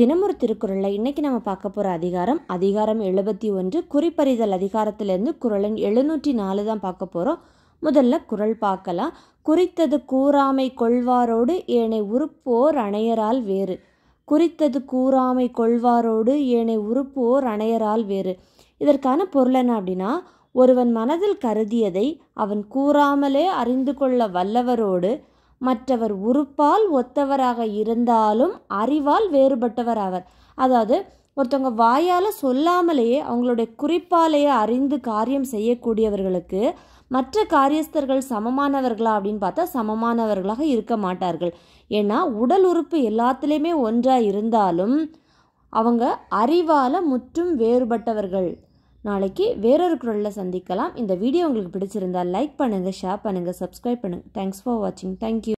தினமொரு திருக்குறளில் இன்றைக்கி நம்ம பார்க்க போகிற அதிகாரம் அதிகாரம் எழுபத்தி ஒன்று குறிப்பறிதல் அதிகாரத்திலேருந்து குரலின் எழுநூற்றி நாலு தான் பார்க்க போகிறோம் முதல்ல குரல் பார்க்கலாம் குறித்தது கூறாமை கொள்வாரோடு ஏனை உறுப்போர் அணையரால் வேறு குறித்தது கூறாமை கொள்வாரோடு ஏனை உறுப்போர் அணையரால் வேறு இதற்கான பொருள் என்ன அப்படின்னா ஒருவன் மனதில் கருதியதை அவன் கூறாமலே அறிந்து கொள்ள வல்லவரோடு மற்றவர் உறுப்பால் ஒத்தவராக இருந்தாலும் அறிவால் வேறுபட்டவர் அவர் அதாவது ஒருத்தவங்க வாயால் சொல்லாமலேயே அவங்களுடைய குறிப்பாலேயே அறிந்து காரியம் செய்யக்கூடியவர்களுக்கு மற்ற காரியஸ்தர்கள் சமமானவர்களா அப்படின்னு பார்த்தா சமமானவர்களாக இருக்க மாட்டார்கள் ஏன்னா உடல் உறுப்பு எல்லாத்துலேயுமே ஒன்றாக இருந்தாலும் அவங்க அறிவால் முற்றும் வேறுபட்டவர்கள் நாளைக்கு வேறொரு குரலில் சந்திக்கலாம் இந்த வீடியோ உங்களுக்கு பிடிச்சிருந்தால் லைக் பண்ணுங்கள் ஷேர் பண்ணுங்கள் சப்ஸ்கிரைப் பண்ணுங்கள் தேங்க்ஸ் ஃபார் வாட்சிங் தேங்க்யூ